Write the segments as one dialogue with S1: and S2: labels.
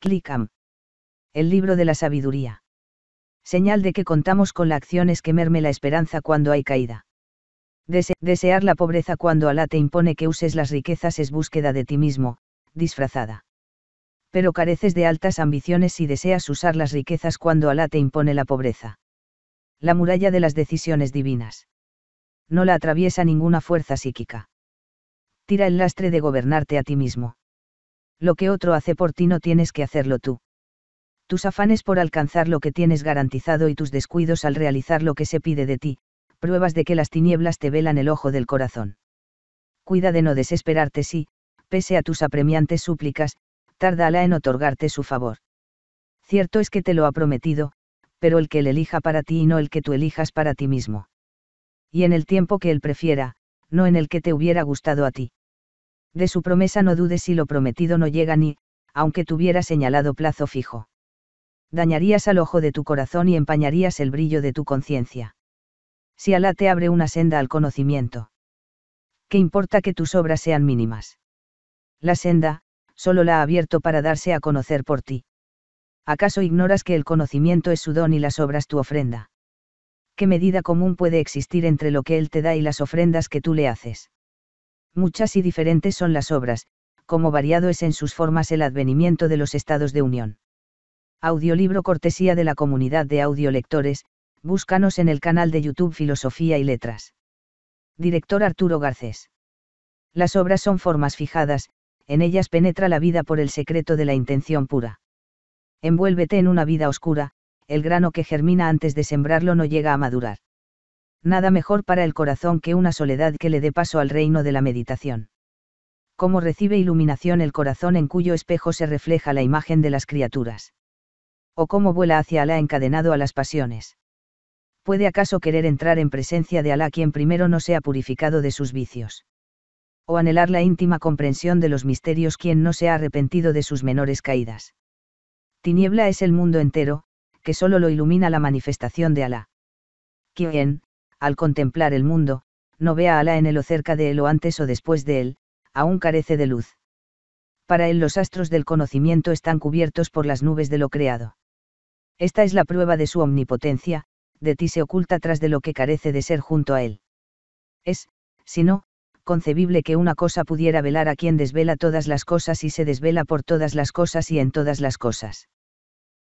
S1: Clicam. El libro de la sabiduría. Señal de que contamos con la acción es que merme la esperanza cuando hay caída. desear la pobreza cuando Alá te impone que uses las riquezas es búsqueda de ti mismo, disfrazada. Pero careces de altas ambiciones si deseas usar las riquezas cuando Alá te impone la pobreza. La muralla de las decisiones divinas. No la atraviesa ninguna fuerza psíquica. Tira el lastre de gobernarte a ti mismo lo que otro hace por ti no tienes que hacerlo tú. Tus afanes por alcanzar lo que tienes garantizado y tus descuidos al realizar lo que se pide de ti, pruebas de que las tinieblas te velan el ojo del corazón. Cuida de no desesperarte si, pese a tus apremiantes súplicas, tarda en otorgarte su favor. Cierto es que te lo ha prometido, pero el que él elija para ti y no el que tú elijas para ti mismo. Y en el tiempo que él prefiera, no en el que te hubiera gustado a ti de su promesa no dudes si lo prometido no llega ni, aunque tuviera señalado plazo fijo. Dañarías al ojo de tu corazón y empañarías el brillo de tu conciencia. Si Alá te abre una senda al conocimiento. ¿Qué importa que tus obras sean mínimas? La senda, solo la ha abierto para darse a conocer por ti. ¿Acaso ignoras que el conocimiento es su don y las obras tu ofrenda? ¿Qué medida común puede existir entre lo que Él te da y las ofrendas que tú le haces? muchas y diferentes son las obras, como variado es en sus formas el advenimiento de los estados de unión. Audiolibro cortesía de la comunidad de audiolectores, búscanos en el canal de YouTube Filosofía y Letras. Director Arturo Garcés. Las obras son formas fijadas, en ellas penetra la vida por el secreto de la intención pura. Envuélvete en una vida oscura, el grano que germina antes de sembrarlo no llega a madurar nada mejor para el corazón que una soledad que le dé paso al reino de la meditación. Cómo recibe iluminación el corazón en cuyo espejo se refleja la imagen de las criaturas. O cómo vuela hacia Alá encadenado a las pasiones. ¿Puede acaso querer entrar en presencia de Alá quien primero no sea purificado de sus vicios? ¿O anhelar la íntima comprensión de los misterios quien no se ha arrepentido de sus menores caídas? Tiniebla es el mundo entero, que solo lo ilumina la manifestación de Alá. Quien, al contemplar el mundo, no vea a Alá en él o cerca de él o antes o después de él, aún carece de luz. Para él los astros del conocimiento están cubiertos por las nubes de lo creado. Esta es la prueba de su omnipotencia, de ti se oculta tras de lo que carece de ser junto a él. Es, si no, concebible que una cosa pudiera velar a quien desvela todas las cosas y se desvela por todas las cosas y en todas las cosas.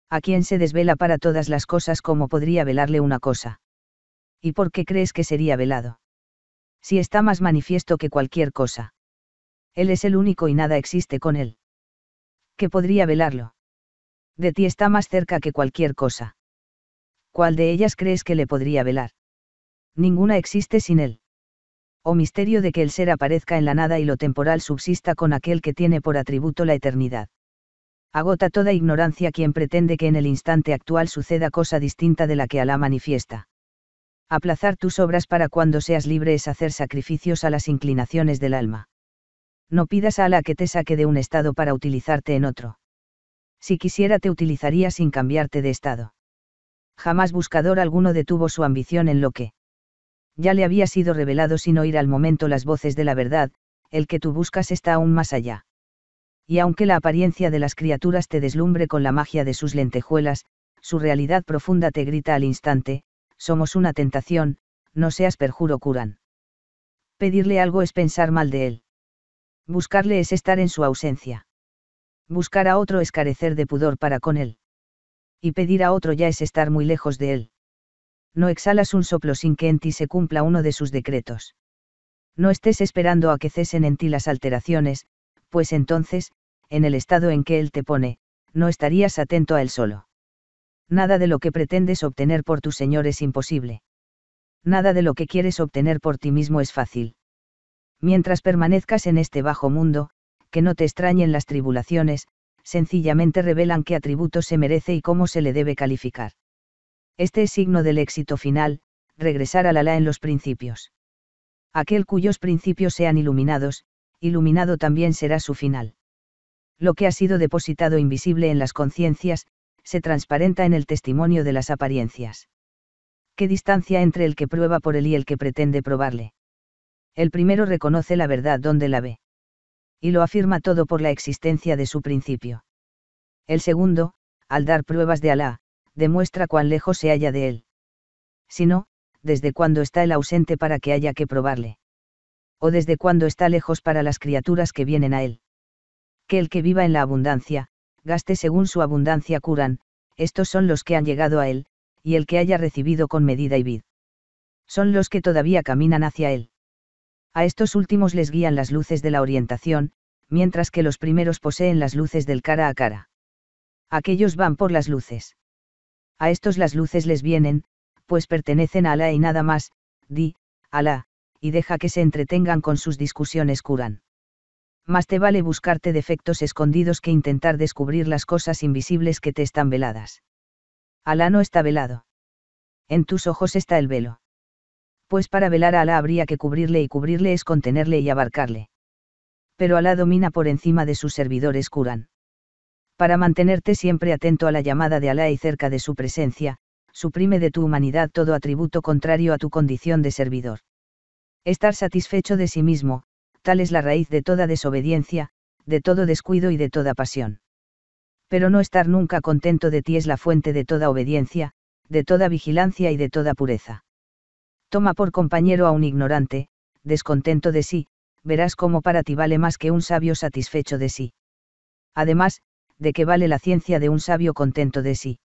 S1: A quien se desvela para todas las cosas como podría velarle una cosa. ¿Y por qué crees que sería velado? Si está más manifiesto que cualquier cosa. Él es el único y nada existe con él. ¿Qué podría velarlo? De ti está más cerca que cualquier cosa. ¿Cuál de ellas crees que le podría velar? Ninguna existe sin él. O misterio de que el ser aparezca en la nada y lo temporal subsista con aquel que tiene por atributo la eternidad agota toda ignorancia quien pretende que en el instante actual suceda cosa distinta de la que Alá manifiesta aplazar tus obras para cuando seas libre es hacer sacrificios a las inclinaciones del alma. No pidas a Alá que te saque de un estado para utilizarte en otro. Si quisiera te utilizaría sin cambiarte de estado. Jamás buscador alguno detuvo su ambición en lo que ya le había sido revelado sin oír al momento las voces de la verdad, el que tú buscas está aún más allá. Y aunque la apariencia de las criaturas te deslumbre con la magia de sus lentejuelas, su realidad profunda te grita al instante, somos una tentación, no seas perjuro curan. Pedirle algo es pensar mal de él. Buscarle es estar en su ausencia. Buscar a otro es carecer de pudor para con él. Y pedir a otro ya es estar muy lejos de él. No exhalas un soplo sin que en ti se cumpla uno de sus decretos. No estés esperando a que cesen en ti las alteraciones, pues entonces, en el estado en que él te pone, no estarías atento a él solo nada de lo que pretendes obtener por tu Señor es imposible. Nada de lo que quieres obtener por ti mismo es fácil. Mientras permanezcas en este bajo mundo, que no te extrañen las tribulaciones, sencillamente revelan qué atributo se merece y cómo se le debe calificar. Este es signo del éxito final, regresar al Alá en los principios. Aquel cuyos principios sean iluminados, iluminado también será su final. Lo que ha sido depositado invisible en las conciencias, se transparenta en el testimonio de las apariencias. ¿Qué distancia entre el que prueba por él y el que pretende probarle? El primero reconoce la verdad donde la ve. Y lo afirma todo por la existencia de su principio. El segundo, al dar pruebas de Alá, demuestra cuán lejos se halla de él. Si no, desde cuándo está el ausente para que haya que probarle. O desde cuándo está lejos para las criaturas que vienen a él. Que el que viva en la abundancia, gaste según su abundancia curan, estos son los que han llegado a él, y el que haya recibido con medida y vid. Son los que todavía caminan hacia él. A estos últimos les guían las luces de la orientación, mientras que los primeros poseen las luces del cara a cara. Aquellos van por las luces. A estos las luces les vienen, pues pertenecen a Alá y nada más, di, Alá, y deja que se entretengan con sus discusiones curan más te vale buscarte defectos escondidos que intentar descubrir las cosas invisibles que te están veladas. Alá no está velado. En tus ojos está el velo. Pues para velar a Alá habría que cubrirle y cubrirle es contenerle y abarcarle. Pero Alá domina por encima de sus servidores curan. Para mantenerte siempre atento a la llamada de Alá y cerca de su presencia, suprime de tu humanidad todo atributo contrario a tu condición de servidor. Estar satisfecho de sí mismo, es la raíz de toda desobediencia, de todo descuido y de toda pasión. Pero no estar nunca contento de ti es la fuente de toda obediencia, de toda vigilancia y de toda pureza. Toma por compañero a un ignorante, descontento de sí, verás cómo para ti vale más que un sabio satisfecho de sí. Además, de qué vale la ciencia de un sabio contento de sí.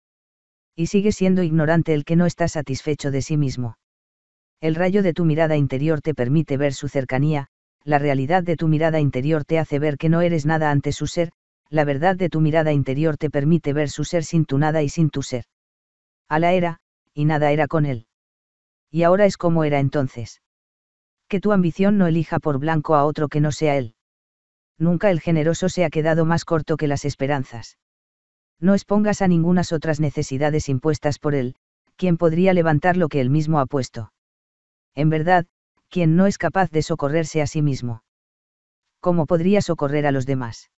S1: Y sigue siendo ignorante el que no está satisfecho de sí mismo. El rayo de tu mirada interior te permite ver su cercanía, la realidad de tu mirada interior te hace ver que no eres nada ante su ser, la verdad de tu mirada interior te permite ver su ser sin tu nada y sin tu ser. la era, y nada era con él. Y ahora es como era entonces. Que tu ambición no elija por blanco a otro que no sea él. Nunca el generoso se ha quedado más corto que las esperanzas. No expongas a ningunas otras necesidades impuestas por él, quien podría levantar lo que él mismo ha puesto. En verdad, quien no es capaz de socorrerse a sí mismo. ¿Cómo podría socorrer a los demás?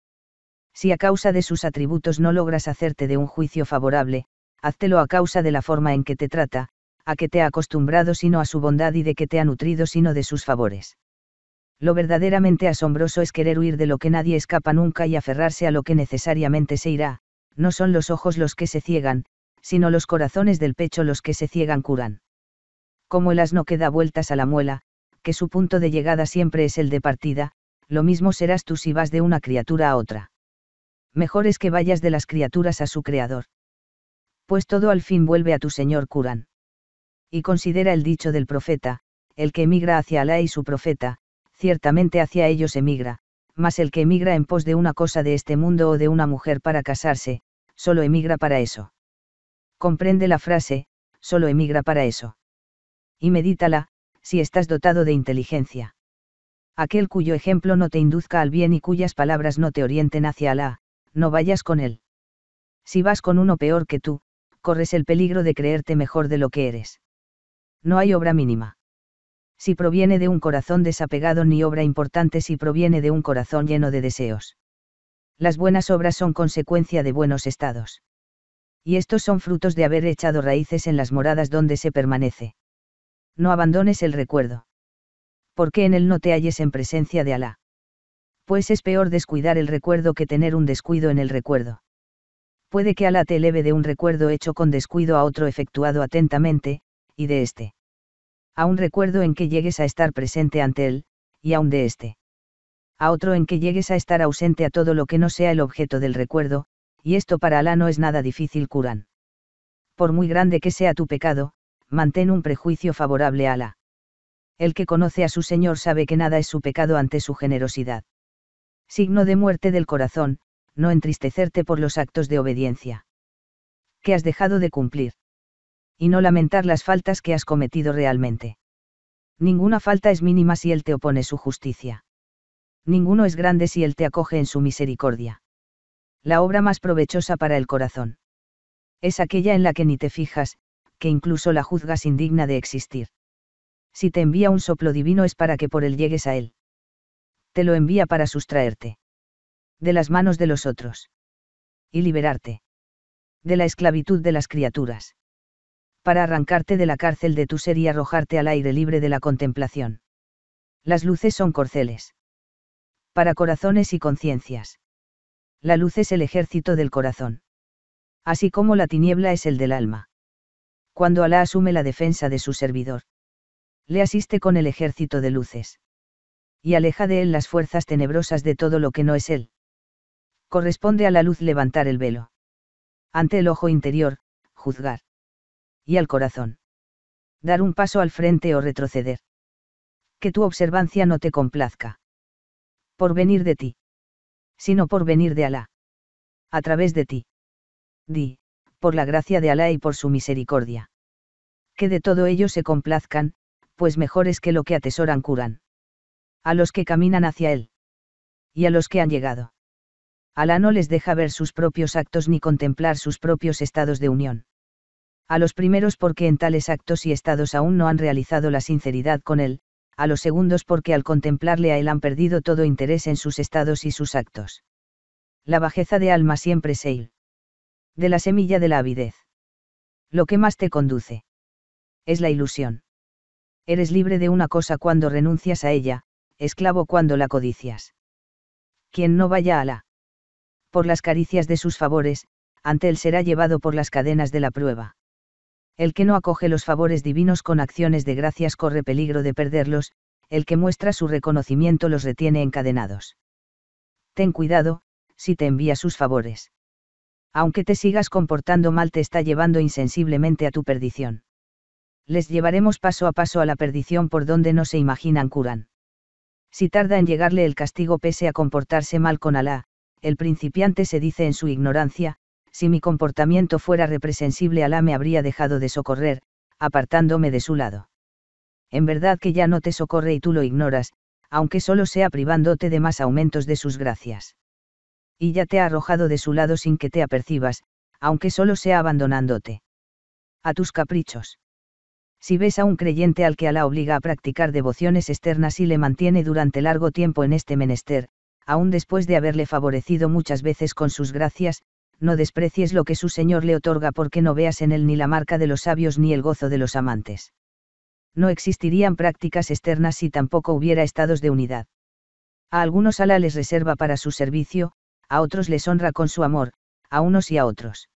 S1: Si a causa de sus atributos no logras hacerte de un juicio favorable, háztelo a causa de la forma en que te trata, a que te ha acostumbrado sino a su bondad y de que te ha nutrido sino de sus favores. Lo verdaderamente asombroso es querer huir de lo que nadie escapa nunca y aferrarse a lo que necesariamente se irá, no son los ojos los que se ciegan, sino los corazones del pecho los que se ciegan curan. Como las no queda vueltas a la muela, que su punto de llegada siempre es el de partida, lo mismo serás tú si vas de una criatura a otra. Mejor es que vayas de las criaturas a su creador. Pues todo al fin vuelve a tu señor Curán. Y considera el dicho del profeta, el que emigra hacia Alá y su profeta, ciertamente hacia ellos emigra, mas el que emigra en pos de una cosa de este mundo o de una mujer para casarse, solo emigra para eso. Comprende la frase, solo emigra para eso. Y medítala, si estás dotado de inteligencia. Aquel cuyo ejemplo no te induzca al bien y cuyas palabras no te orienten hacia Alá, no vayas con él. Si vas con uno peor que tú, corres el peligro de creerte mejor de lo que eres. No hay obra mínima. Si proviene de un corazón desapegado ni obra importante si proviene de un corazón lleno de deseos. Las buenas obras son consecuencia de buenos estados. Y estos son frutos de haber echado raíces en las moradas donde se permanece no abandones el recuerdo. ¿Por qué en él no te halles en presencia de Alá. Pues es peor descuidar el recuerdo que tener un descuido en el recuerdo. Puede que Alá te eleve de un recuerdo hecho con descuido a otro efectuado atentamente, y de éste. A un recuerdo en que llegues a estar presente ante él, y aun de éste. A otro en que llegues a estar ausente a todo lo que no sea el objeto del recuerdo, y esto para Alá no es nada difícil, Curán. Por muy grande que sea tu pecado, mantén un prejuicio favorable a la. El que conoce a su Señor sabe que nada es su pecado ante su generosidad. Signo de muerte del corazón, no entristecerte por los actos de obediencia. Que has dejado de cumplir. Y no lamentar las faltas que has cometido realmente. Ninguna falta es mínima si Él te opone su justicia. Ninguno es grande si Él te acoge en su misericordia. La obra más provechosa para el corazón. Es aquella en la que ni te fijas, que incluso la juzgas indigna de existir. Si te envía un soplo divino es para que por él llegues a él. Te lo envía para sustraerte. De las manos de los otros. Y liberarte. De la esclavitud de las criaturas. Para arrancarte de la cárcel de tu ser y arrojarte al aire libre de la contemplación. Las luces son corceles. Para corazones y conciencias. La luz es el ejército del corazón. Así como la tiniebla es el del alma cuando Alá asume la defensa de su servidor. Le asiste con el ejército de luces. Y aleja de él las fuerzas tenebrosas de todo lo que no es él. Corresponde a la luz levantar el velo. Ante el ojo interior, juzgar. Y al corazón. Dar un paso al frente o retroceder. Que tu observancia no te complazca. Por venir de ti. Sino por venir de Alá. A través de ti. Di, por la gracia de Alá y por su misericordia. Que de todo ello se complazcan, pues mejor es que lo que atesoran curan. A los que caminan hacia Él. Y a los que han llegado. Alá no les deja ver sus propios actos ni contemplar sus propios estados de unión. A los primeros porque en tales actos y estados aún no han realizado la sinceridad con Él, a los segundos porque al contemplarle a Él han perdido todo interés en sus estados y sus actos. La bajeza de alma siempre il de la semilla de la avidez. Lo que más te conduce. Es la ilusión. Eres libre de una cosa cuando renuncias a ella, esclavo cuando la codicias. Quien no vaya a la. Por las caricias de sus favores, ante él será llevado por las cadenas de la prueba. El que no acoge los favores divinos con acciones de gracias corre peligro de perderlos, el que muestra su reconocimiento los retiene encadenados. Ten cuidado, si te envía sus favores aunque te sigas comportando mal te está llevando insensiblemente a tu perdición. Les llevaremos paso a paso a la perdición por donde no se imaginan curan. Si tarda en llegarle el castigo pese a comportarse mal con Alá, el principiante se dice en su ignorancia, si mi comportamiento fuera represensible Alá me habría dejado de socorrer, apartándome de su lado. En verdad que ya no te socorre y tú lo ignoras, aunque solo sea privándote de más aumentos de sus gracias y ya te ha arrojado de su lado sin que te apercibas, aunque solo sea abandonándote. A tus caprichos. Si ves a un creyente al que Alá obliga a practicar devociones externas y le mantiene durante largo tiempo en este menester, aun después de haberle favorecido muchas veces con sus gracias, no desprecies lo que su Señor le otorga porque no veas en él ni la marca de los sabios ni el gozo de los amantes. No existirían prácticas externas si tampoco hubiera estados de unidad. A algunos Alá les reserva para su servicio, a otros les honra con su amor, a unos y a otros.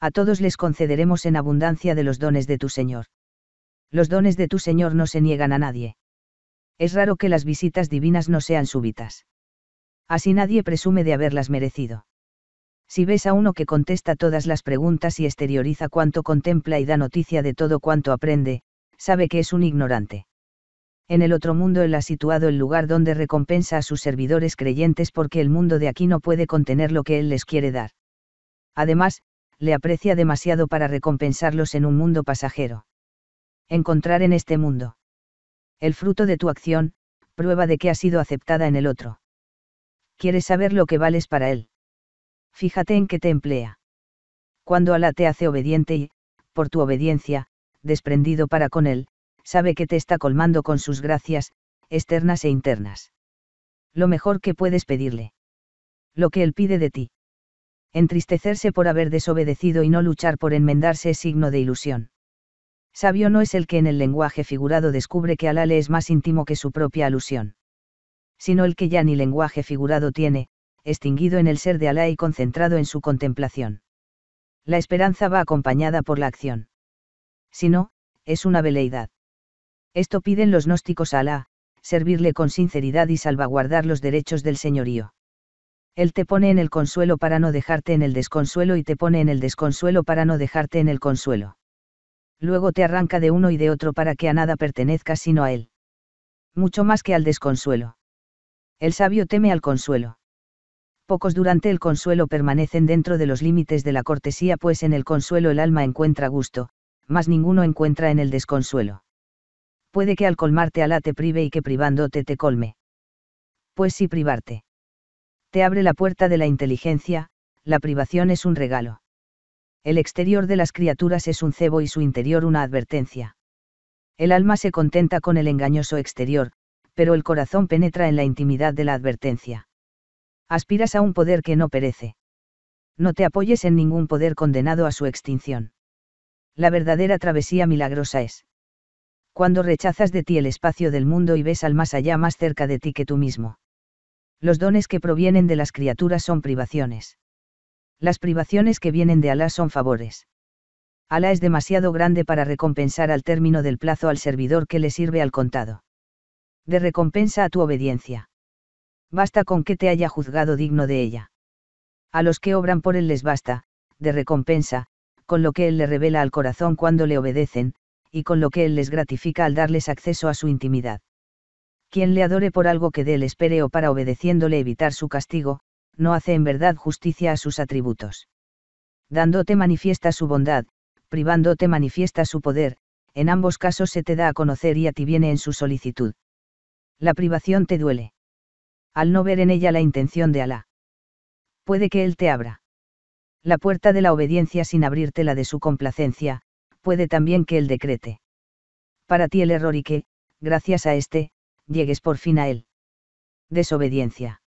S1: A todos les concederemos en abundancia de los dones de tu Señor. Los dones de tu Señor no se niegan a nadie. Es raro que las visitas divinas no sean súbitas. Así nadie presume de haberlas merecido. Si ves a uno que contesta todas las preguntas y exterioriza cuanto contempla y da noticia de todo cuanto aprende, sabe que es un ignorante en el otro mundo él ha situado el lugar donde recompensa a sus servidores creyentes porque el mundo de aquí no puede contener lo que él les quiere dar. Además, le aprecia demasiado para recompensarlos en un mundo pasajero. Encontrar en este mundo. El fruto de tu acción, prueba de que ha sido aceptada en el otro. Quieres saber lo que vales para él. Fíjate en qué te emplea. Cuando Alá te hace obediente y, por tu obediencia, desprendido para con él, sabe que te está colmando con sus gracias, externas e internas. Lo mejor que puedes pedirle. Lo que él pide de ti. Entristecerse por haber desobedecido y no luchar por enmendarse es signo de ilusión. Sabio no es el que en el lenguaje figurado descubre que Alá le es más íntimo que su propia alusión. Sino el que ya ni lenguaje figurado tiene, extinguido en el ser de Alá y concentrado en su contemplación. La esperanza va acompañada por la acción. Si no, es una veleidad. Esto piden los gnósticos a Alá, servirle con sinceridad y salvaguardar los derechos del señorío. Él te pone en el consuelo para no dejarte en el desconsuelo y te pone en el desconsuelo para no dejarte en el consuelo. Luego te arranca de uno y de otro para que a nada pertenezcas sino a Él. Mucho más que al desconsuelo. El sabio teme al consuelo. Pocos durante el consuelo permanecen dentro de los límites de la cortesía, pues en el consuelo el alma encuentra gusto, mas ninguno encuentra en el desconsuelo puede que al colmarte Alá te prive y que privándote te colme. Pues sí privarte. Te abre la puerta de la inteligencia, la privación es un regalo. El exterior de las criaturas es un cebo y su interior una advertencia. El alma se contenta con el engañoso exterior, pero el corazón penetra en la intimidad de la advertencia. Aspiras a un poder que no perece. No te apoyes en ningún poder condenado a su extinción. La verdadera travesía milagrosa es cuando rechazas de ti el espacio del mundo y ves al más allá más cerca de ti que tú mismo. Los dones que provienen de las criaturas son privaciones. Las privaciones que vienen de Alá son favores. Alá es demasiado grande para recompensar al término del plazo al servidor que le sirve al contado. De recompensa a tu obediencia. Basta con que te haya juzgado digno de ella. A los que obran por él les basta, de recompensa, con lo que él le revela al corazón cuando le obedecen, y con lo que Él les gratifica al darles acceso a su intimidad. Quien le adore por algo que de Él espere o para obedeciéndole evitar su castigo, no hace en verdad justicia a sus atributos. Dándote manifiesta su bondad, privándote manifiesta su poder, en ambos casos se te da a conocer y a ti viene en su solicitud. La privación te duele. Al no ver en ella la intención de Alá. Puede que Él te abra. La puerta de la obediencia sin abrirte la de su complacencia, puede también que Él decrete. Para ti el error y que, gracias a este, llegues por fin a Él. Desobediencia.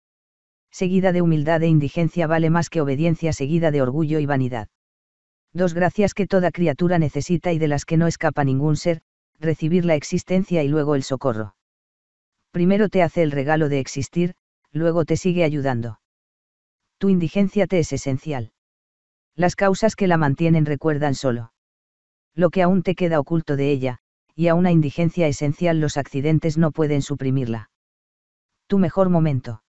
S1: Seguida de humildad e indigencia vale más que obediencia seguida de orgullo y vanidad. Dos gracias que toda criatura necesita y de las que no escapa ningún ser, recibir la existencia y luego el socorro. Primero te hace el regalo de existir, luego te sigue ayudando. Tu indigencia te es esencial. Las causas que la mantienen recuerdan solo lo que aún te queda oculto de ella, y a una indigencia esencial los accidentes no pueden suprimirla. Tu mejor momento.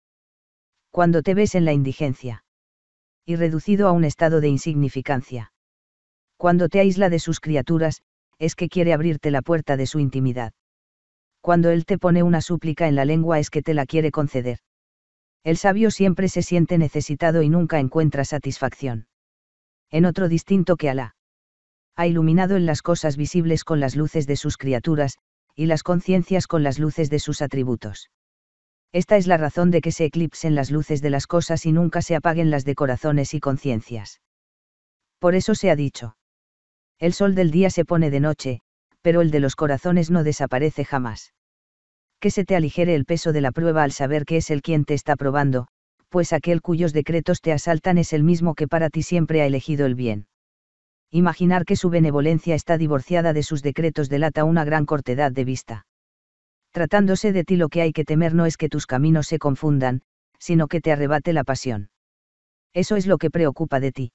S1: Cuando te ves en la indigencia. Y reducido a un estado de insignificancia. Cuando te aísla de sus criaturas, es que quiere abrirte la puerta de su intimidad. Cuando él te pone una súplica en la lengua es que te la quiere conceder. El sabio siempre se siente necesitado y nunca encuentra satisfacción. En otro distinto que Alá ha iluminado en las cosas visibles con las luces de sus criaturas, y las conciencias con las luces de sus atributos. Esta es la razón de que se eclipsen las luces de las cosas y nunca se apaguen las de corazones y conciencias. Por eso se ha dicho. El sol del día se pone de noche, pero el de los corazones no desaparece jamás. Que se te aligere el peso de la prueba al saber que es el quien te está probando, pues aquel cuyos decretos te asaltan es el mismo que para ti siempre ha elegido el bien. Imaginar que su benevolencia está divorciada de sus decretos delata una gran cortedad de vista. Tratándose de ti lo que hay que temer no es que tus caminos se confundan, sino que te arrebate la pasión. Eso es lo que preocupa de ti.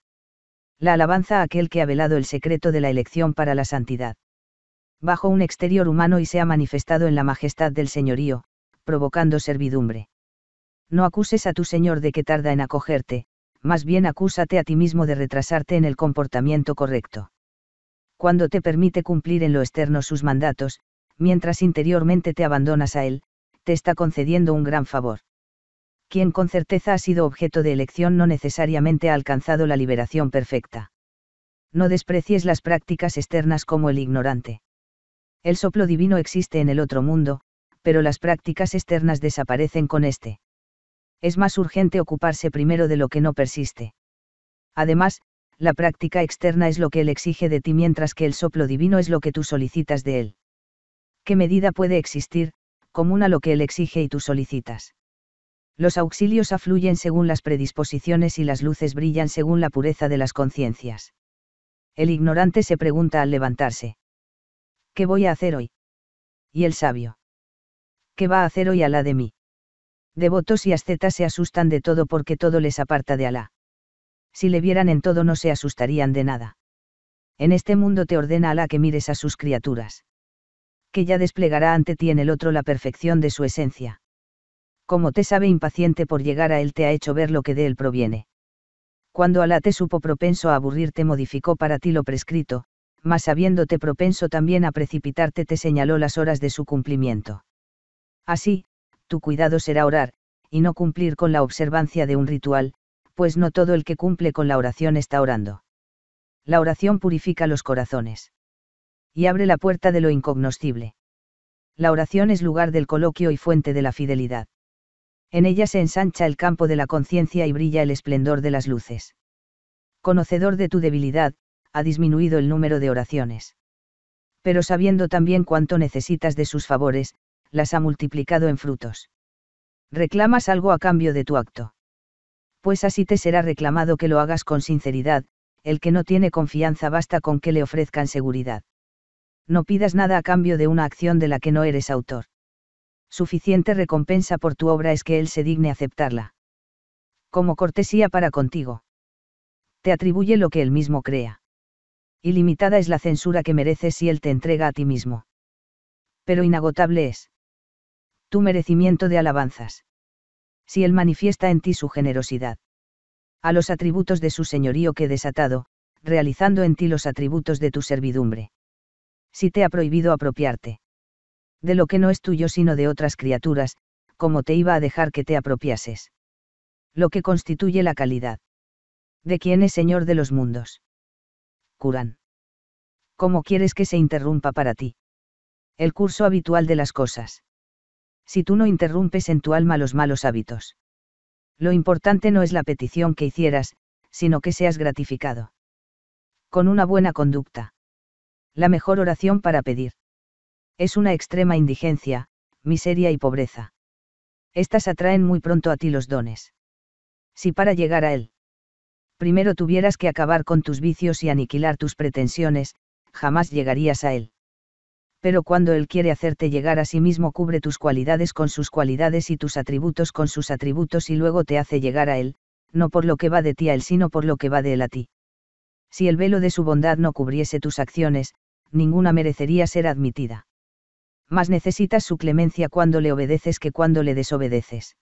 S1: La alabanza a aquel que ha velado el secreto de la elección para la santidad. Bajo un exterior humano y se ha manifestado en la majestad del señorío, provocando servidumbre. No acuses a tu Señor de que tarda en acogerte, más bien acúsate a ti mismo de retrasarte en el comportamiento correcto. Cuando te permite cumplir en lo externo sus mandatos, mientras interiormente te abandonas a él, te está concediendo un gran favor. Quien con certeza ha sido objeto de elección no necesariamente ha alcanzado la liberación perfecta. No desprecies las prácticas externas como el ignorante. El soplo divino existe en el otro mundo, pero las prácticas externas desaparecen con este es más urgente ocuparse primero de lo que no persiste. Además, la práctica externa es lo que Él exige de ti mientras que el soplo divino es lo que tú solicitas de Él. ¿Qué medida puede existir, común a lo que Él exige y tú solicitas? Los auxilios afluyen según las predisposiciones y las luces brillan según la pureza de las conciencias. El ignorante se pregunta al levantarse. ¿Qué voy a hacer hoy? Y el sabio. ¿Qué va a hacer hoy a la de mí? Devotos y ascetas se asustan de todo porque todo les aparta de Alá. Si le vieran en todo no se asustarían de nada. En este mundo te ordena Alá que mires a sus criaturas. Que ya desplegará ante ti en el otro la perfección de su esencia. Como te sabe impaciente por llegar a él te ha hecho ver lo que de él proviene. Cuando Alá te supo propenso a aburrirte modificó para ti lo prescrito, mas habiéndote propenso también a precipitarte te señaló las horas de su cumplimiento. Así, tu cuidado será orar, y no cumplir con la observancia de un ritual, pues no todo el que cumple con la oración está orando. La oración purifica los corazones. Y abre la puerta de lo incognoscible. La oración es lugar del coloquio y fuente de la fidelidad. En ella se ensancha el campo de la conciencia y brilla el esplendor de las luces. Conocedor de tu debilidad, ha disminuido el número de oraciones. Pero sabiendo también cuánto necesitas de sus favores, las ha multiplicado en frutos. Reclamas algo a cambio de tu acto. Pues así te será reclamado que lo hagas con sinceridad, el que no tiene confianza basta con que le ofrezcan seguridad. No pidas nada a cambio de una acción de la que no eres autor. Suficiente recompensa por tu obra es que él se digne aceptarla. Como cortesía para contigo. Te atribuye lo que él mismo crea. Ilimitada es la censura que mereces si él te entrega a ti mismo. Pero inagotable es tu merecimiento de alabanzas. Si Él manifiesta en ti su generosidad. A los atributos de su señorío que desatado, realizando en ti los atributos de tu servidumbre. Si te ha prohibido apropiarte. De lo que no es tuyo sino de otras criaturas, como te iba a dejar que te apropiases. Lo que constituye la calidad. De quien es Señor de los mundos. Curán. ¿Cómo quieres que se interrumpa para ti? El curso habitual de las cosas si tú no interrumpes en tu alma los malos hábitos. Lo importante no es la petición que hicieras, sino que seas gratificado. Con una buena conducta. La mejor oración para pedir. Es una extrema indigencia, miseria y pobreza. Estas atraen muy pronto a ti los dones. Si para llegar a él, primero tuvieras que acabar con tus vicios y aniquilar tus pretensiones, jamás llegarías a él pero cuando Él quiere hacerte llegar a sí mismo cubre tus cualidades con sus cualidades y tus atributos con sus atributos y luego te hace llegar a Él, no por lo que va de ti a Él sino por lo que va de Él a ti. Si el velo de su bondad no cubriese tus acciones, ninguna merecería ser admitida. Más necesitas su clemencia cuando le obedeces que cuando le desobedeces.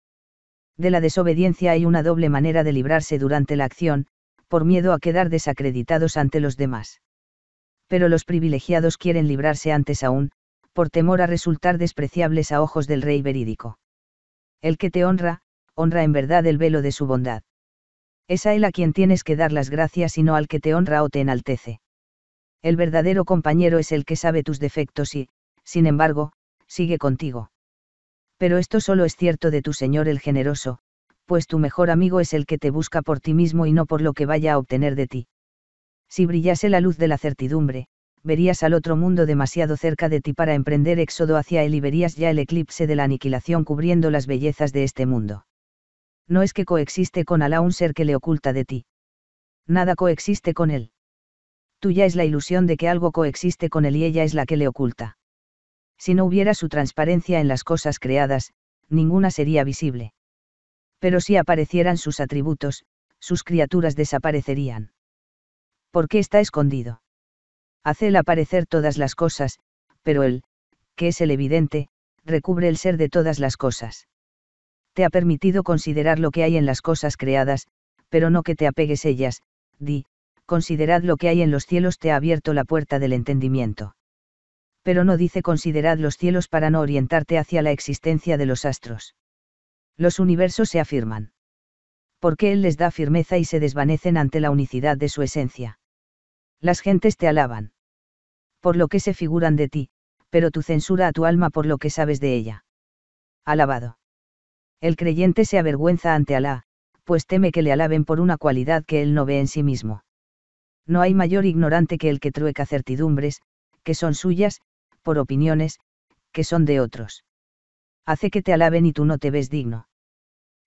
S1: De la desobediencia hay una doble manera de librarse durante la acción, por miedo a quedar desacreditados ante los demás pero los privilegiados quieren librarse antes aún, por temor a resultar despreciables a ojos del rey verídico. El que te honra, honra en verdad el velo de su bondad. Es a él a quien tienes que dar las gracias y no al que te honra o te enaltece. El verdadero compañero es el que sabe tus defectos y, sin embargo, sigue contigo. Pero esto solo es cierto de tu Señor el generoso, pues tu mejor amigo es el que te busca por ti mismo y no por lo que vaya a obtener de ti. Si brillase la luz de la certidumbre, verías al otro mundo demasiado cerca de ti para emprender éxodo hacia él y verías ya el eclipse de la aniquilación cubriendo las bellezas de este mundo. No es que coexiste con Alá un ser que le oculta de ti. Nada coexiste con él. Tuya es la ilusión de que algo coexiste con él y ella es la que le oculta. Si no hubiera su transparencia en las cosas creadas, ninguna sería visible. Pero si aparecieran sus atributos, sus criaturas desaparecerían. ¿Por qué está escondido. Hace el aparecer todas las cosas, pero él, que es el evidente, recubre el ser de todas las cosas. Te ha permitido considerar lo que hay en las cosas creadas, pero no que te apegues ellas, di, considerad lo que hay en los cielos te ha abierto la puerta del entendimiento. Pero no dice considerad los cielos para no orientarte hacia la existencia de los astros. Los universos se afirman. Porque Él les da firmeza y se desvanecen ante la unicidad de su esencia. Las gentes te alaban. Por lo que se figuran de ti, pero tu censura a tu alma por lo que sabes de ella. Alabado. El creyente se avergüenza ante Alá, pues teme que le alaben por una cualidad que él no ve en sí mismo. No hay mayor ignorante que el que trueca certidumbres, que son suyas, por opiniones, que son de otros. Hace que te alaben y tú no te ves digno.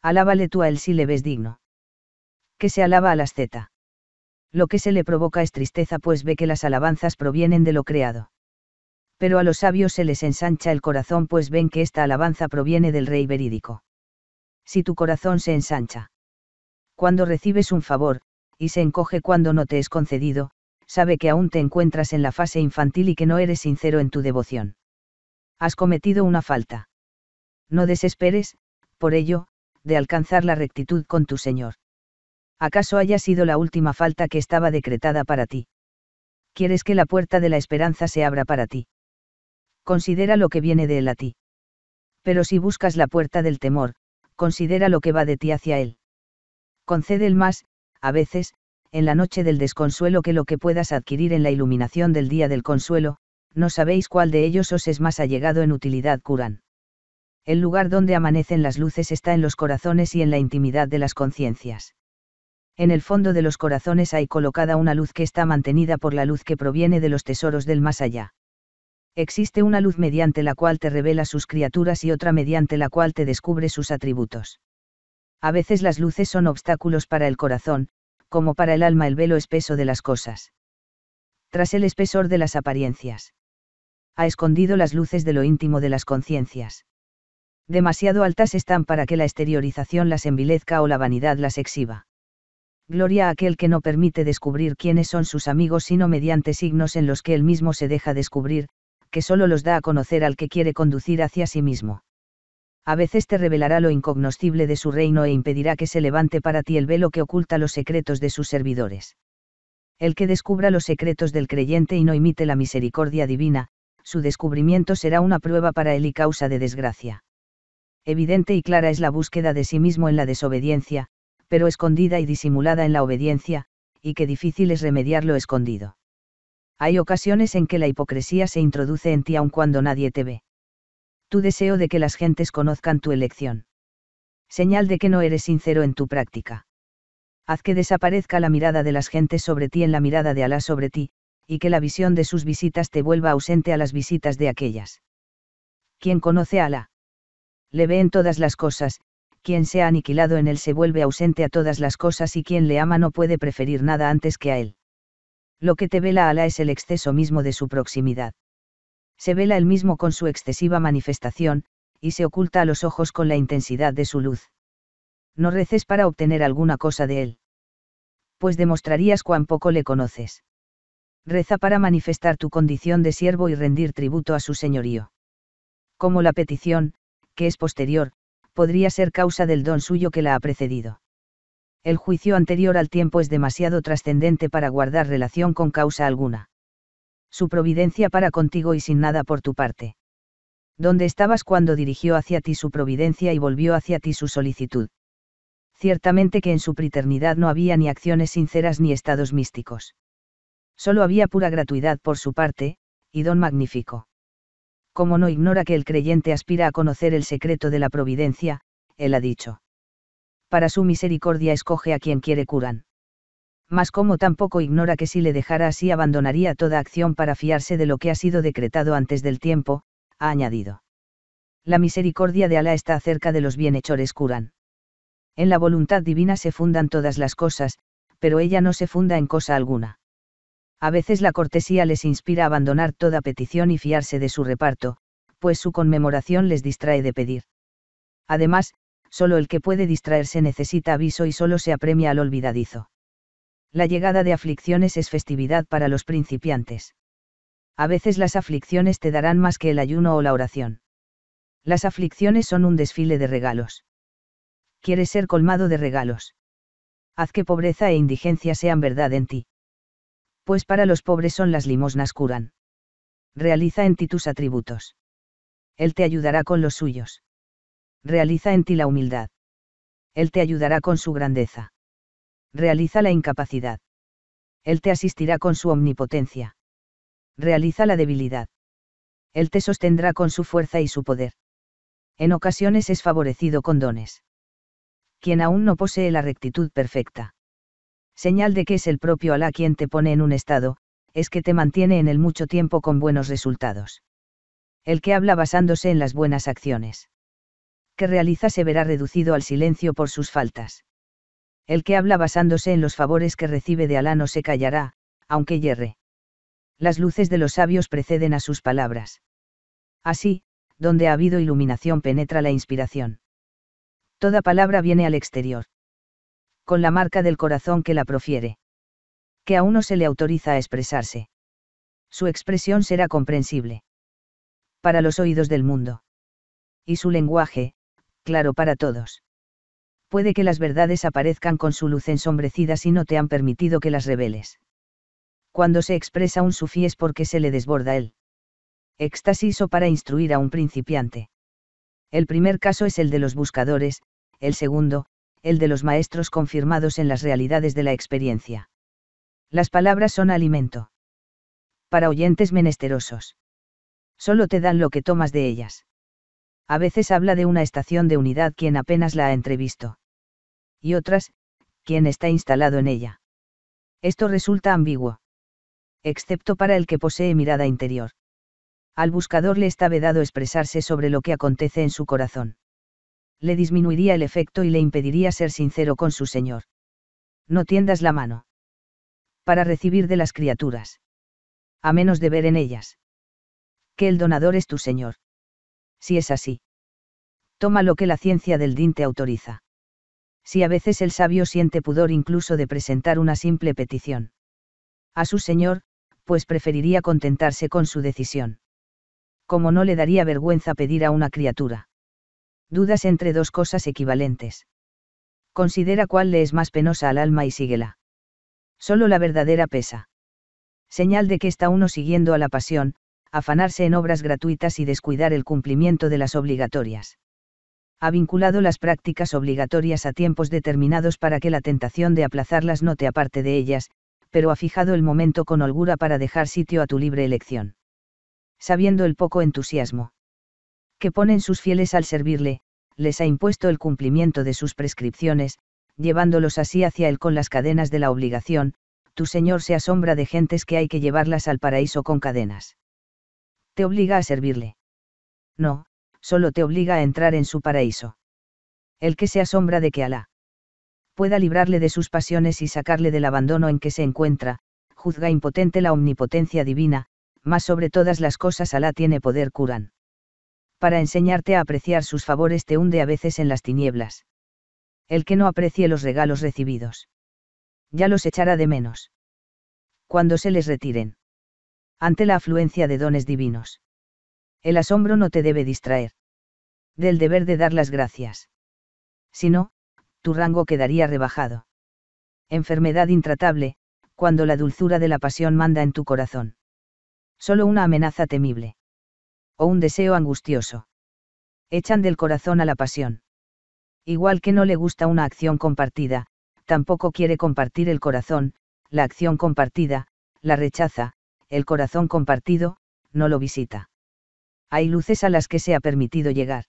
S1: Alábale tú a él si le ves digno. Que se alaba a las zeta lo que se le provoca es tristeza pues ve que las alabanzas provienen de lo creado. Pero a los sabios se les ensancha el corazón pues ven que esta alabanza proviene del rey verídico. Si tu corazón se ensancha. Cuando recibes un favor, y se encoge cuando no te es concedido, sabe que aún te encuentras en la fase infantil y que no eres sincero en tu devoción. Has cometido una falta. No desesperes, por ello, de alcanzar la rectitud con tu Señor acaso haya sido la última falta que estaba decretada para ti. Quieres que la puerta de la esperanza se abra para ti. Considera lo que viene de él a ti. Pero si buscas la puerta del temor, considera lo que va de ti hacia él. Concede el más, a veces, en la noche del desconsuelo que lo que puedas adquirir en la iluminación del día del consuelo, no sabéis cuál de ellos os es más allegado en utilidad curan. El lugar donde amanecen las luces está en los corazones y en la intimidad de las conciencias en el fondo de los corazones hay colocada una luz que está mantenida por la luz que proviene de los tesoros del más allá. Existe una luz mediante la cual te revela sus criaturas y otra mediante la cual te descubre sus atributos. A veces las luces son obstáculos para el corazón, como para el alma el velo espeso de las cosas. Tras el espesor de las apariencias. Ha escondido las luces de lo íntimo de las conciencias. Demasiado altas están para que la exteriorización las envilezca o la vanidad las exhiba gloria a aquel que no permite descubrir quiénes son sus amigos sino mediante signos en los que él mismo se deja descubrir, que solo los da a conocer al que quiere conducir hacia sí mismo. A veces te revelará lo incognoscible de su reino e impedirá que se levante para ti el velo que oculta los secretos de sus servidores. El que descubra los secretos del creyente y no imite la misericordia divina, su descubrimiento será una prueba para él y causa de desgracia. Evidente y clara es la búsqueda de sí mismo en la desobediencia, pero escondida y disimulada en la obediencia, y que difícil es remediar lo escondido. Hay ocasiones en que la hipocresía se introduce en ti aun cuando nadie te ve. Tu deseo de que las gentes conozcan tu elección. Señal de que no eres sincero en tu práctica. Haz que desaparezca la mirada de las gentes sobre ti en la mirada de Alá sobre ti, y que la visión de sus visitas te vuelva ausente a las visitas de aquellas. Quien conoce a Alá? Le ve en todas las cosas, quien se ha aniquilado en él se vuelve ausente a todas las cosas y quien le ama no puede preferir nada antes que a él. Lo que te vela Alá es el exceso mismo de su proximidad. Se vela él mismo con su excesiva manifestación, y se oculta a los ojos con la intensidad de su luz. No reces para obtener alguna cosa de él. Pues demostrarías cuán poco le conoces. Reza para manifestar tu condición de siervo y rendir tributo a su señorío. Como la petición, que es posterior, podría ser causa del don suyo que la ha precedido. El juicio anterior al tiempo es demasiado trascendente para guardar relación con causa alguna. Su providencia para contigo y sin nada por tu parte. ¿Dónde estabas cuando dirigió hacia ti su providencia y volvió hacia ti su solicitud? Ciertamente que en su priternidad no había ni acciones sinceras ni estados místicos. Solo había pura gratuidad por su parte, y don magnífico como no ignora que el creyente aspira a conocer el secreto de la providencia, él ha dicho. Para su misericordia escoge a quien quiere curan. Mas como tampoco ignora que si le dejara así abandonaría toda acción para fiarse de lo que ha sido decretado antes del tiempo, ha añadido. La misericordia de Alá está cerca de los bienhechores curan. En la voluntad divina se fundan todas las cosas, pero ella no se funda en cosa alguna. A veces la cortesía les inspira a abandonar toda petición y fiarse de su reparto, pues su conmemoración les distrae de pedir. Además, solo el que puede distraerse necesita aviso y solo se apremia al olvidadizo. La llegada de aflicciones es festividad para los principiantes. A veces las aflicciones te darán más que el ayuno o la oración. Las aflicciones son un desfile de regalos. Quieres ser colmado de regalos. Haz que pobreza e indigencia sean verdad en ti pues para los pobres son las limosnas curan. Realiza en ti tus atributos. Él te ayudará con los suyos. Realiza en ti la humildad. Él te ayudará con su grandeza. Realiza la incapacidad. Él te asistirá con su omnipotencia. Realiza la debilidad. Él te sostendrá con su fuerza y su poder. En ocasiones es favorecido con dones. Quien aún no posee la rectitud perfecta señal de que es el propio Alá quien te pone en un estado, es que te mantiene en el mucho tiempo con buenos resultados. El que habla basándose en las buenas acciones. Que realiza se verá reducido al silencio por sus faltas. El que habla basándose en los favores que recibe de Alá no se callará, aunque yerre. Las luces de los sabios preceden a sus palabras. Así, donde ha habido iluminación penetra la inspiración. Toda palabra viene al exterior con la marca del corazón que la profiere. Que a uno se le autoriza a expresarse. Su expresión será comprensible. Para los oídos del mundo. Y su lenguaje, claro para todos. Puede que las verdades aparezcan con su luz ensombrecida si no te han permitido que las reveles. Cuando se expresa un sufí es porque se le desborda él. Éxtasis o para instruir a un principiante. El primer caso es el de los buscadores, el segundo, el de los maestros confirmados en las realidades de la experiencia. Las palabras son alimento. Para oyentes menesterosos. Solo te dan lo que tomas de ellas. A veces habla de una estación de unidad quien apenas la ha entrevisto. Y otras, quien está instalado en ella. Esto resulta ambiguo. Excepto para el que posee mirada interior. Al buscador le está vedado expresarse sobre lo que acontece en su corazón le disminuiría el efecto y le impediría ser sincero con su Señor. No tiendas la mano. Para recibir de las criaturas. A menos de ver en ellas. Que el donador es tu Señor. Si es así. Toma lo que la ciencia del din te autoriza. Si a veces el sabio siente pudor incluso de presentar una simple petición. A su Señor, pues preferiría contentarse con su decisión. Como no le daría vergüenza pedir a una criatura dudas entre dos cosas equivalentes. Considera cuál le es más penosa al alma y síguela. Solo la verdadera pesa. Señal de que está uno siguiendo a la pasión, afanarse en obras gratuitas y descuidar el cumplimiento de las obligatorias. Ha vinculado las prácticas obligatorias a tiempos determinados para que la tentación de aplazarlas no te aparte de ellas, pero ha fijado el momento con holgura para dejar sitio a tu libre elección. Sabiendo el poco entusiasmo que ponen sus fieles al servirle, les ha impuesto el cumplimiento de sus prescripciones, llevándolos así hacia él con las cadenas de la obligación, tu Señor se asombra de gentes que hay que llevarlas al paraíso con cadenas. Te obliga a servirle. No, solo te obliga a entrar en su paraíso. El que se asombra de que Alá pueda librarle de sus pasiones y sacarle del abandono en que se encuentra, juzga impotente la omnipotencia divina, más sobre todas las cosas Alá tiene poder curan para enseñarte a apreciar sus favores te hunde a veces en las tinieblas. El que no aprecie los regalos recibidos. Ya los echará de menos. Cuando se les retiren. Ante la afluencia de dones divinos. El asombro no te debe distraer. Del deber de dar las gracias. Si no, tu rango quedaría rebajado. Enfermedad intratable, cuando la dulzura de la pasión manda en tu corazón. Solo una amenaza temible o un deseo angustioso. Echan del corazón a la pasión. Igual que no le gusta una acción compartida, tampoco quiere compartir el corazón, la acción compartida, la rechaza, el corazón compartido, no lo visita. Hay luces a las que se ha permitido llegar.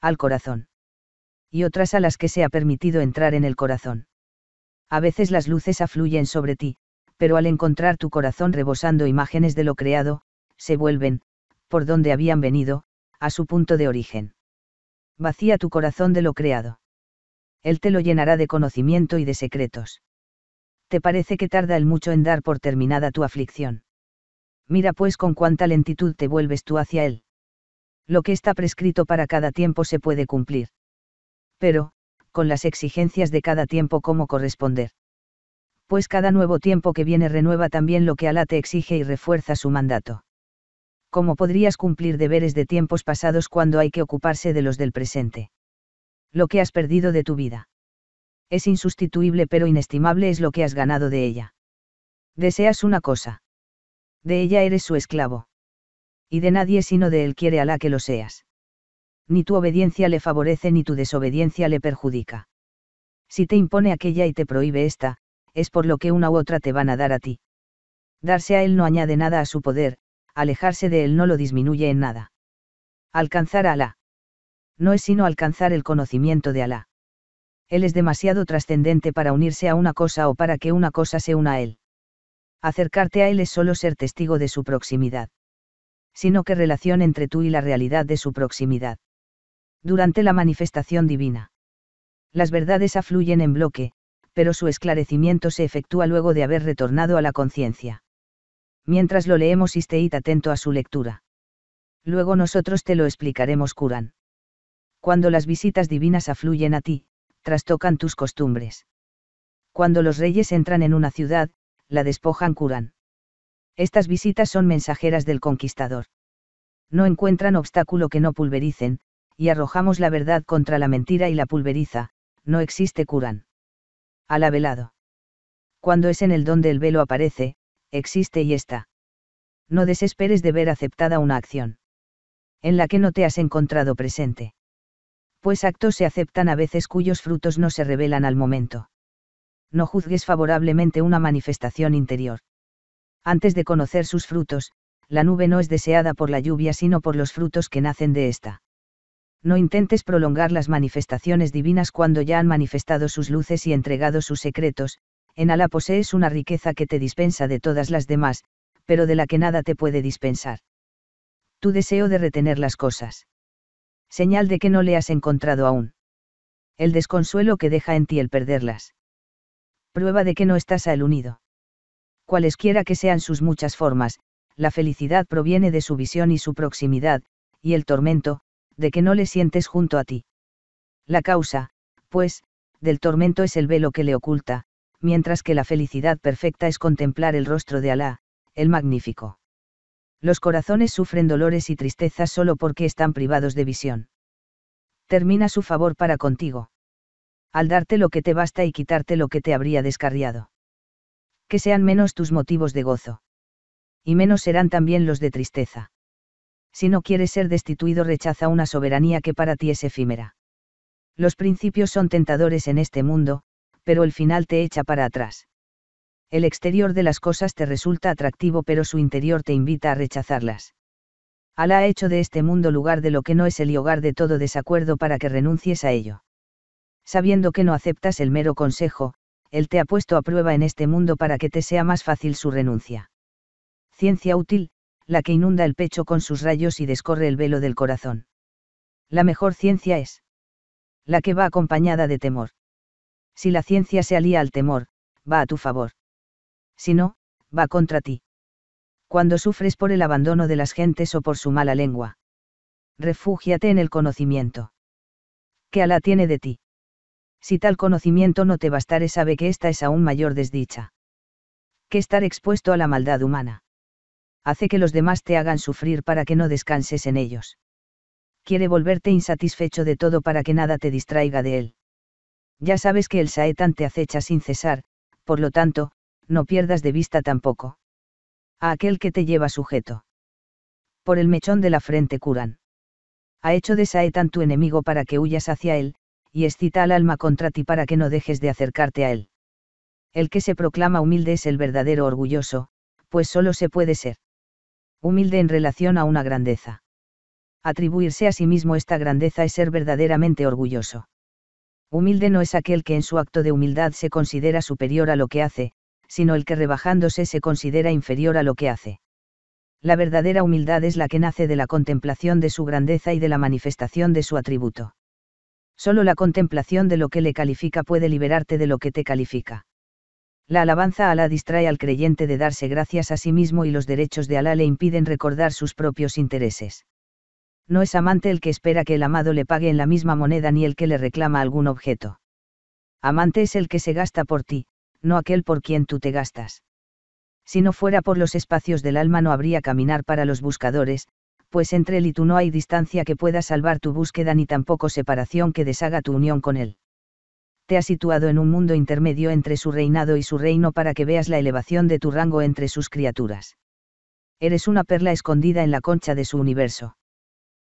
S1: Al corazón. Y otras a las que se ha permitido entrar en el corazón. A veces las luces afluyen sobre ti, pero al encontrar tu corazón rebosando imágenes de lo creado, se vuelven, por donde habían venido, a su punto de origen. Vacía tu corazón de lo creado. Él te lo llenará de conocimiento y de secretos. Te parece que tarda el mucho en dar por terminada tu aflicción. Mira pues con cuánta lentitud te vuelves tú hacia Él. Lo que está prescrito para cada tiempo se puede cumplir. Pero, con las exigencias de cada tiempo cómo corresponder. Pues cada nuevo tiempo que viene renueva también lo que Alá te exige y refuerza su mandato. ¿cómo podrías cumplir deberes de tiempos pasados cuando hay que ocuparse de los del presente? Lo que has perdido de tu vida. Es insustituible pero inestimable es lo que has ganado de ella. Deseas una cosa. De ella eres su esclavo. Y de nadie sino de él quiere Alá que lo seas. Ni tu obediencia le favorece ni tu desobediencia le perjudica. Si te impone aquella y te prohíbe esta, es por lo que una u otra te van a dar a ti. Darse a él no añade nada a su poder, alejarse de él no lo disminuye en nada. Alcanzar a Alá. No es sino alcanzar el conocimiento de Alá. Él es demasiado trascendente para unirse a una cosa o para que una cosa se una a él. Acercarte a él es solo ser testigo de su proximidad. Sino que relación entre tú y la realidad de su proximidad. Durante la manifestación divina. Las verdades afluyen en bloque, pero su esclarecimiento se efectúa luego de haber retornado a la conciencia. Mientras lo leemos y atento a su lectura. Luego nosotros te lo explicaremos Kur'an. Cuando las visitas divinas afluyen a ti, trastocan tus costumbres. Cuando los reyes entran en una ciudad, la despojan curan. Estas visitas son mensajeras del conquistador. No encuentran obstáculo que no pulvericen, y arrojamos la verdad contra la mentira y la pulveriza, no existe Curán. la velado. Cuando es en el donde el velo aparece, existe y está. No desesperes de ver aceptada una acción en la que no te has encontrado presente. Pues actos se aceptan a veces cuyos frutos no se revelan al momento. No juzgues favorablemente una manifestación interior. Antes de conocer sus frutos, la nube no es deseada por la lluvia sino por los frutos que nacen de ésta. No intentes prolongar las manifestaciones divinas cuando ya han manifestado sus luces y entregado sus secretos, en Ala posees una riqueza que te dispensa de todas las demás, pero de la que nada te puede dispensar. Tu deseo de retener las cosas. Señal de que no le has encontrado aún. El desconsuelo que deja en ti el perderlas. Prueba de que no estás a él unido. Cualesquiera que sean sus muchas formas, la felicidad proviene de su visión y su proximidad, y el tormento, de que no le sientes junto a ti. La causa, pues, del tormento es el velo que le oculta, mientras que la felicidad perfecta es contemplar el rostro de Alá, el Magnífico. Los corazones sufren dolores y tristezas solo porque están privados de visión. Termina su favor para contigo. Al darte lo que te basta y quitarte lo que te habría descarriado. Que sean menos tus motivos de gozo. Y menos serán también los de tristeza. Si no quieres ser destituido, rechaza una soberanía que para ti es efímera. Los principios son tentadores en este mundo, pero el final te echa para atrás. El exterior de las cosas te resulta atractivo pero su interior te invita a rechazarlas. Alá ha hecho de este mundo lugar de lo que no es el y hogar de todo desacuerdo para que renuncies a ello. Sabiendo que no aceptas el mero consejo, Él te ha puesto a prueba en este mundo para que te sea más fácil su renuncia. Ciencia útil, la que inunda el pecho con sus rayos y descorre el velo del corazón. La mejor ciencia es la que va acompañada de temor. Si la ciencia se alía al temor, va a tu favor. Si no, va contra ti. Cuando sufres por el abandono de las gentes o por su mala lengua. Refúgiate en el conocimiento. Que Alá tiene de ti. Si tal conocimiento no te bastare, sabe que esta es aún mayor desdicha. Que estar expuesto a la maldad humana. Hace que los demás te hagan sufrir para que no descanses en ellos. Quiere volverte insatisfecho de todo para que nada te distraiga de él ya sabes que el Saetan te acecha sin cesar, por lo tanto, no pierdas de vista tampoco. A aquel que te lleva sujeto. Por el mechón de la frente curan. Ha hecho de Saetan tu enemigo para que huyas hacia él, y excita al alma contra ti para que no dejes de acercarte a él. El que se proclama humilde es el verdadero orgulloso, pues solo se puede ser humilde en relación a una grandeza. Atribuirse a sí mismo esta grandeza es ser verdaderamente orgulloso. Humilde no es aquel que en su acto de humildad se considera superior a lo que hace, sino el que rebajándose se considera inferior a lo que hace. La verdadera humildad es la que nace de la contemplación de su grandeza y de la manifestación de su atributo. Solo la contemplación de lo que le califica puede liberarte de lo que te califica. La alabanza a Alá distrae al creyente de darse gracias a sí mismo y los derechos de Alá le impiden recordar sus propios intereses. No es amante el que espera que el amado le pague en la misma moneda ni el que le reclama algún objeto. Amante es el que se gasta por ti, no aquel por quien tú te gastas. Si no fuera por los espacios del alma no habría caminar para los buscadores, pues entre él y tú no hay distancia que pueda salvar tu búsqueda ni tampoco separación que deshaga tu unión con él. Te ha situado en un mundo intermedio entre su reinado y su reino para que veas la elevación de tu rango entre sus criaturas. Eres una perla escondida en la concha de su universo.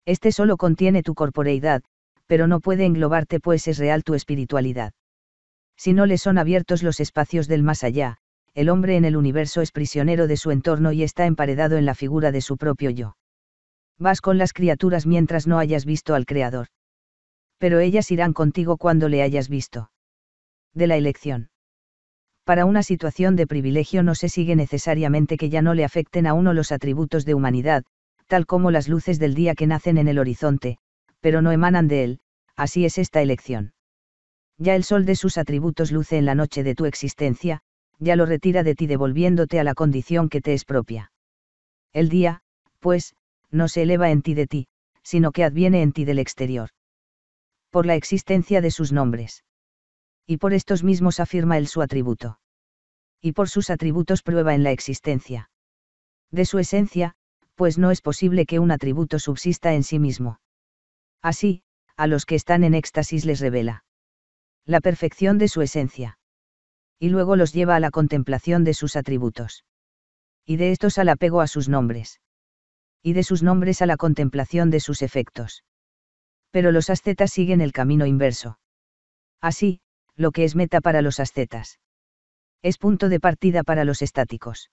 S1: Este solo contiene tu corporeidad, pero no puede englobarte pues es real tu espiritualidad. Si no le son abiertos los espacios del más allá, el hombre en el universo es prisionero de su entorno y está emparedado en la figura de su propio yo. Vas con las criaturas mientras no hayas visto al Creador. Pero ellas irán contigo cuando le hayas visto. De la elección. Para una situación de privilegio no se sigue necesariamente que ya no le afecten a uno los atributos de humanidad, tal como las luces del día que nacen en el horizonte, pero no emanan de él, así es esta elección. Ya el sol de sus atributos luce en la noche de tu existencia, ya lo retira de ti devolviéndote a la condición que te es propia. El día, pues, no se eleva en ti de ti, sino que adviene en ti del exterior. Por la existencia de sus nombres. Y por estos mismos afirma él su atributo. Y por sus atributos prueba en la existencia. De su esencia, pues no es posible que un atributo subsista en sí mismo. Así, a los que están en éxtasis les revela la perfección de su esencia. Y luego los lleva a la contemplación de sus atributos. Y de estos al apego a sus nombres. Y de sus nombres a la contemplación de sus efectos. Pero los ascetas siguen el camino inverso. Así, lo que es meta para los ascetas. Es punto de partida para los estáticos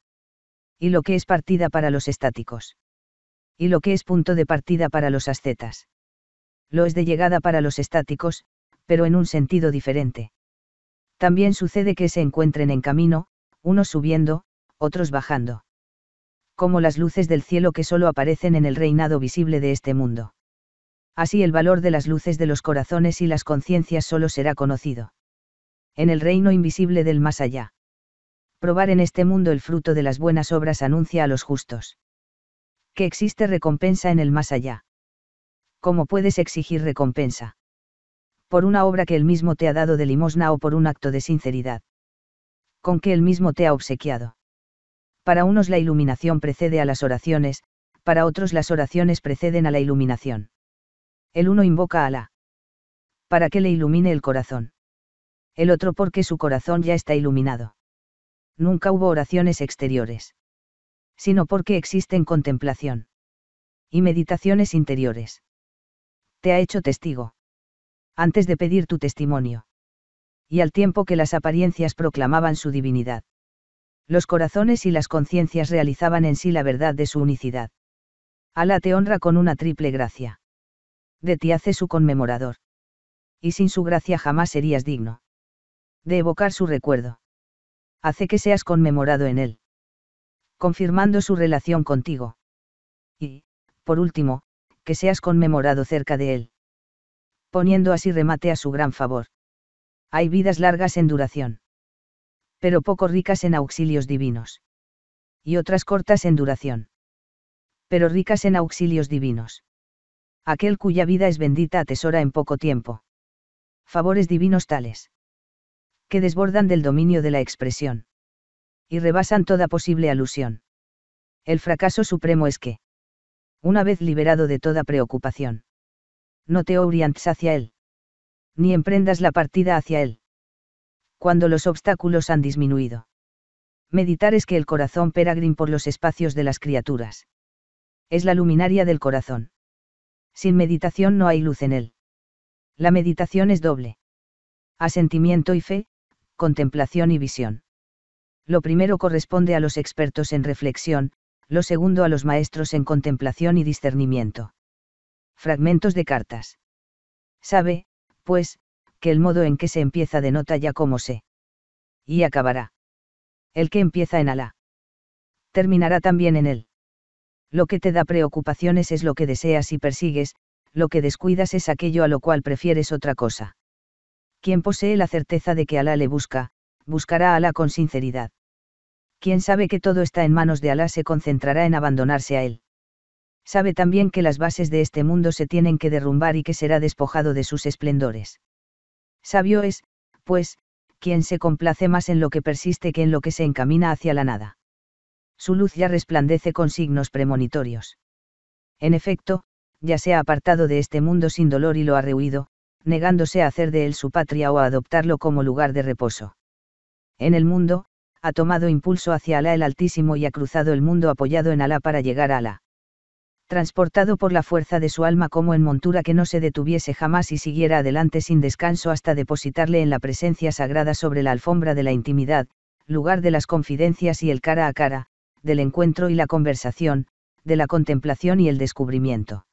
S1: y lo que es partida para los estáticos. Y lo que es punto de partida para los ascetas. Lo es de llegada para los estáticos, pero en un sentido diferente. También sucede que se encuentren en camino, unos subiendo, otros bajando. Como las luces del cielo que solo aparecen en el reinado visible de este mundo. Así el valor de las luces de los corazones y las conciencias solo será conocido. En el reino invisible del más allá probar en este mundo el fruto de las buenas obras anuncia a los justos. Que existe recompensa en el más allá. ¿Cómo puedes exigir recompensa? Por una obra que él mismo te ha dado de limosna o por un acto de sinceridad. Con que él mismo te ha obsequiado. Para unos la iluminación precede a las oraciones, para otros las oraciones preceden a la iluminación. El uno invoca a la. Para que le ilumine el corazón. El otro porque su corazón ya está iluminado nunca hubo oraciones exteriores. Sino porque existen contemplación. Y meditaciones interiores. Te ha hecho testigo. Antes de pedir tu testimonio. Y al tiempo que las apariencias proclamaban su divinidad. Los corazones y las conciencias realizaban en sí la verdad de su unicidad. Alá te honra con una triple gracia. De ti hace su conmemorador. Y sin su gracia jamás serías digno. De evocar su recuerdo hace que seas conmemorado en él, confirmando su relación contigo. Y, por último, que seas conmemorado cerca de él, poniendo así remate a su gran favor. Hay vidas largas en duración, pero poco ricas en auxilios divinos, y otras cortas en duración, pero ricas en auxilios divinos. Aquel cuya vida es bendita atesora en poco tiempo. Favores divinos tales que desbordan del dominio de la expresión. Y rebasan toda posible alusión. El fracaso supremo es que, una vez liberado de toda preocupación, no te orientes hacia él, ni emprendas la partida hacia él, cuando los obstáculos han disminuido. Meditar es que el corazón peregrin por los espacios de las criaturas. Es la luminaria del corazón. Sin meditación no hay luz en él. La meditación es doble. Asentimiento y fe, contemplación y visión. Lo primero corresponde a los expertos en reflexión, lo segundo a los maestros en contemplación y discernimiento. Fragmentos de cartas. Sabe, pues, que el modo en que se empieza denota ya cómo se. Y acabará. El que empieza en Alá. Terminará también en él. Lo que te da preocupaciones es lo que deseas y persigues, lo que descuidas es aquello a lo cual prefieres otra cosa. Quien posee la certeza de que Alá le busca, buscará a Alá con sinceridad. Quien sabe que todo está en manos de Alá se concentrará en abandonarse a Él. Sabe también que las bases de este mundo se tienen que derrumbar y que será despojado de sus esplendores. Sabio es, pues, quien se complace más en lo que persiste que en lo que se encamina hacia la nada. Su luz ya resplandece con signos premonitorios. En efecto, ya se ha apartado de este mundo sin dolor y lo ha rehuido, negándose a hacer de él su patria o a adoptarlo como lugar de reposo. En el mundo, ha tomado impulso hacia Alá el Altísimo y ha cruzado el mundo apoyado en Alá para llegar a Alá. Transportado por la fuerza de su alma como en montura que no se detuviese jamás y siguiera adelante sin descanso hasta depositarle en la presencia sagrada sobre la alfombra de la intimidad, lugar de las confidencias y el cara a cara, del encuentro y la conversación, de la contemplación y el descubrimiento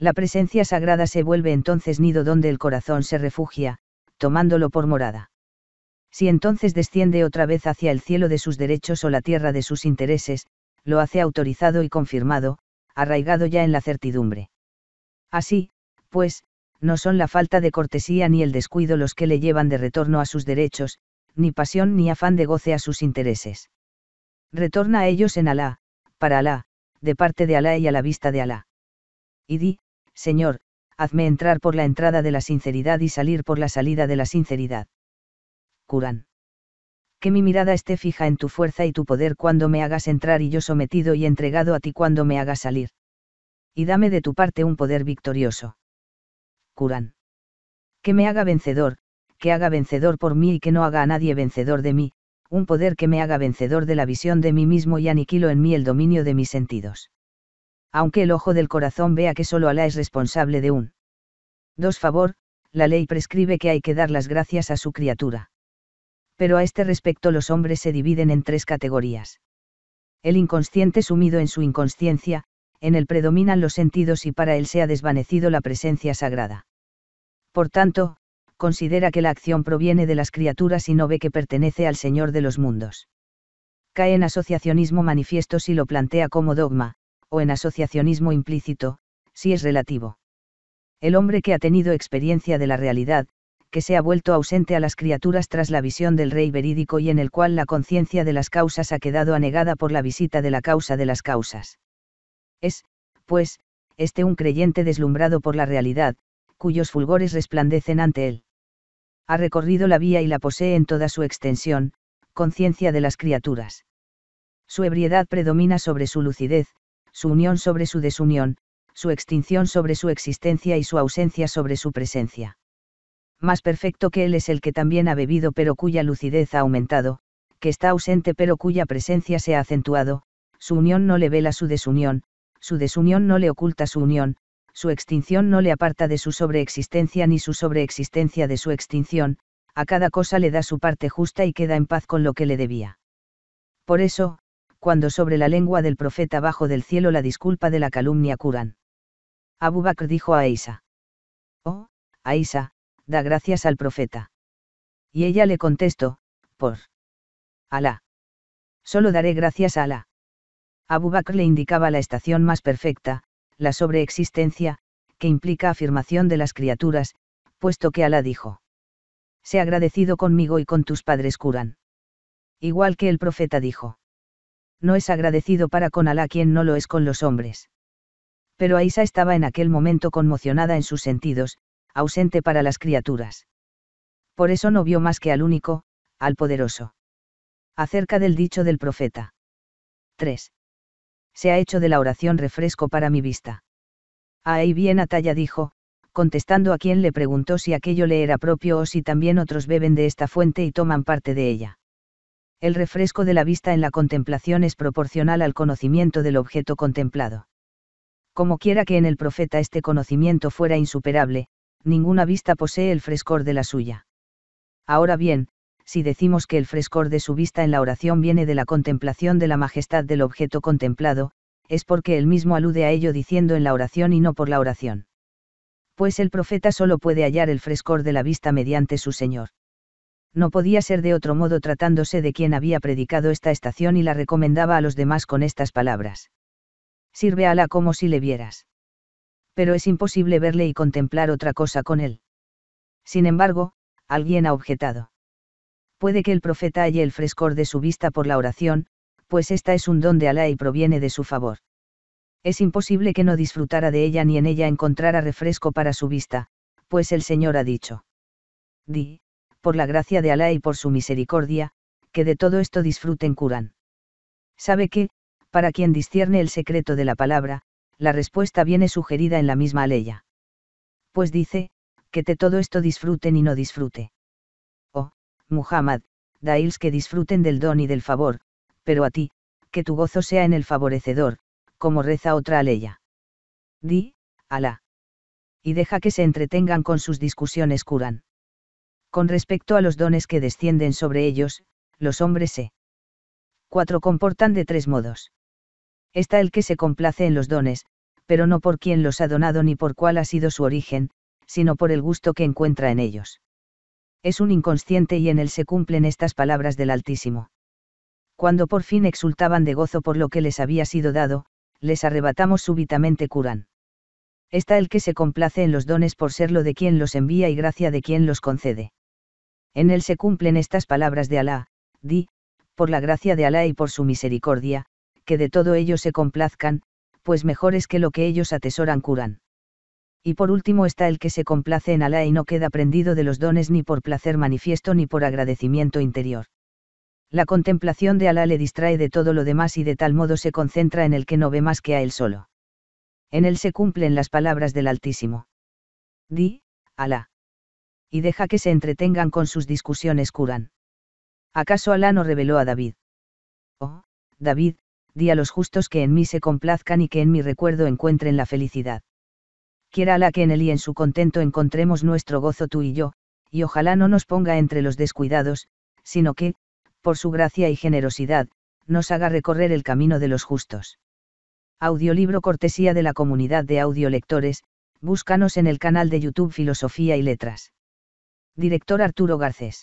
S1: la presencia sagrada se vuelve entonces nido donde el corazón se refugia, tomándolo por morada. Si entonces desciende otra vez hacia el cielo de sus derechos o la tierra de sus intereses, lo hace autorizado y confirmado, arraigado ya en la certidumbre. Así, pues, no son la falta de cortesía ni el descuido los que le llevan de retorno a sus derechos, ni pasión ni afán de goce a sus intereses. Retorna a ellos en Alá, para Alá, de parte de Alá y a la vista de Alá. Y di, Señor, hazme entrar por la entrada de la sinceridad y salir por la salida de la sinceridad. Curán. Que mi mirada esté fija en tu fuerza y tu poder cuando me hagas entrar y yo sometido y entregado a ti cuando me hagas salir. Y dame de tu parte un poder victorioso. Curán. Que me haga vencedor, que haga vencedor por mí y que no haga a nadie vencedor de mí, un poder que me haga vencedor de la visión de mí mismo y aniquilo en mí el dominio de mis sentidos aunque el ojo del corazón vea que solo Alá es responsable de un. dos Favor, la ley prescribe que hay que dar las gracias a su criatura. Pero a este respecto los hombres se dividen en tres categorías. El inconsciente sumido en su inconsciencia, en él predominan los sentidos y para él se ha desvanecido la presencia sagrada. Por tanto, considera que la acción proviene de las criaturas y no ve que pertenece al Señor de los mundos. Cae en asociacionismo manifiesto si lo plantea como dogma, o en asociacionismo implícito, si es relativo. El hombre que ha tenido experiencia de la realidad, que se ha vuelto ausente a las criaturas tras la visión del rey verídico y en el cual la conciencia de las causas ha quedado anegada por la visita de la causa de las causas. Es, pues, este un creyente deslumbrado por la realidad, cuyos fulgores resplandecen ante él. Ha recorrido la vía y la posee en toda su extensión, conciencia de las criaturas. Su ebriedad predomina sobre su lucidez, su unión sobre su desunión, su extinción sobre su existencia y su ausencia sobre su presencia. Más perfecto que Él es el que también ha bebido pero cuya lucidez ha aumentado, que está ausente pero cuya presencia se ha acentuado, su unión no le vela su desunión, su desunión no le oculta su unión, su extinción no le aparta de su sobreexistencia ni su sobreexistencia de su extinción, a cada cosa le da su parte justa y queda en paz con lo que le debía. Por eso, cuando sobre la lengua del profeta bajo del cielo la disculpa de la calumnia curan. Abu Bakr dijo a Aisha. Oh, Aisha, da gracias al profeta. Y ella le contestó, por Alá. Solo daré gracias a Alá. Abu Bakr le indicaba la estación más perfecta, la sobreexistencia, que implica afirmación de las criaturas, puesto que Alá dijo. Sé agradecido conmigo y con tus padres curan. Igual que el profeta dijo no es agradecido para con Alá quien no lo es con los hombres. Pero Aisa estaba en aquel momento conmocionada en sus sentidos, ausente para las criaturas. Por eso no vio más que al único, al poderoso. Acerca del dicho del profeta. 3. Se ha hecho de la oración refresco para mi vista. Ahí bien Ataya dijo, contestando a quien le preguntó si aquello le era propio o si también otros beben de esta fuente y toman parte de ella el refresco de la vista en la contemplación es proporcional al conocimiento del objeto contemplado. Como quiera que en el profeta este conocimiento fuera insuperable, ninguna vista posee el frescor de la suya. Ahora bien, si decimos que el frescor de su vista en la oración viene de la contemplación de la majestad del objeto contemplado, es porque él mismo alude a ello diciendo en la oración y no por la oración. Pues el profeta solo puede hallar el frescor de la vista mediante su Señor no podía ser de otro modo tratándose de quien había predicado esta estación y la recomendaba a los demás con estas palabras. Sirve a Alá como si le vieras. Pero es imposible verle y contemplar otra cosa con él. Sin embargo, alguien ha objetado. Puede que el profeta halle el frescor de su vista por la oración, pues esta es un don de Alá y proviene de su favor. Es imposible que no disfrutara de ella ni en ella encontrara refresco para su vista, pues el Señor ha dicho. Di, por la gracia de Alá y por su misericordia, que de todo esto disfruten curan. Sabe que, para quien discierne el secreto de la palabra, la respuesta viene sugerida en la misma aleya. Pues dice, que de todo esto disfruten y no disfrute. Oh, Muhammad, dails que disfruten del don y del favor, pero a ti, que tu gozo sea en el favorecedor, como reza otra aleya. Di, Alá. Y deja que se entretengan con sus discusiones curan. Con respecto a los dones que descienden sobre ellos, los hombres se. Cuatro Comportan de tres modos. Está el que se complace en los dones, pero no por quien los ha donado ni por cuál ha sido su origen, sino por el gusto que encuentra en ellos. Es un inconsciente y en él se cumplen estas palabras del Altísimo. Cuando por fin exultaban de gozo por lo que les había sido dado, les arrebatamos súbitamente curan. Está el que se complace en los dones por serlo de quien los envía y gracia de quien los concede. En él se cumplen estas palabras de Alá, di, por la gracia de Alá y por su misericordia, que de todo ello se complazcan, pues mejor es que lo que ellos atesoran curan. Y por último está el que se complace en Alá y no queda prendido de los dones ni por placer manifiesto ni por agradecimiento interior. La contemplación de Alá le distrae de todo lo demás y de tal modo se concentra en el que no ve más que a él solo. En él se cumplen las palabras del Altísimo. Di, Alá y deja que se entretengan con sus discusiones curan. ¿Acaso Alá no reveló a David? Oh, David, di a los justos que en mí se complazcan y que en mi recuerdo encuentren la felicidad. Quiera Alá que en él y en su contento encontremos nuestro gozo tú y yo, y ojalá no nos ponga entre los descuidados, sino que, por su gracia y generosidad, nos haga recorrer el camino de los justos. Audiolibro cortesía de la comunidad de audiolectores, búscanos en el canal de YouTube Filosofía y Letras director Arturo Garcés.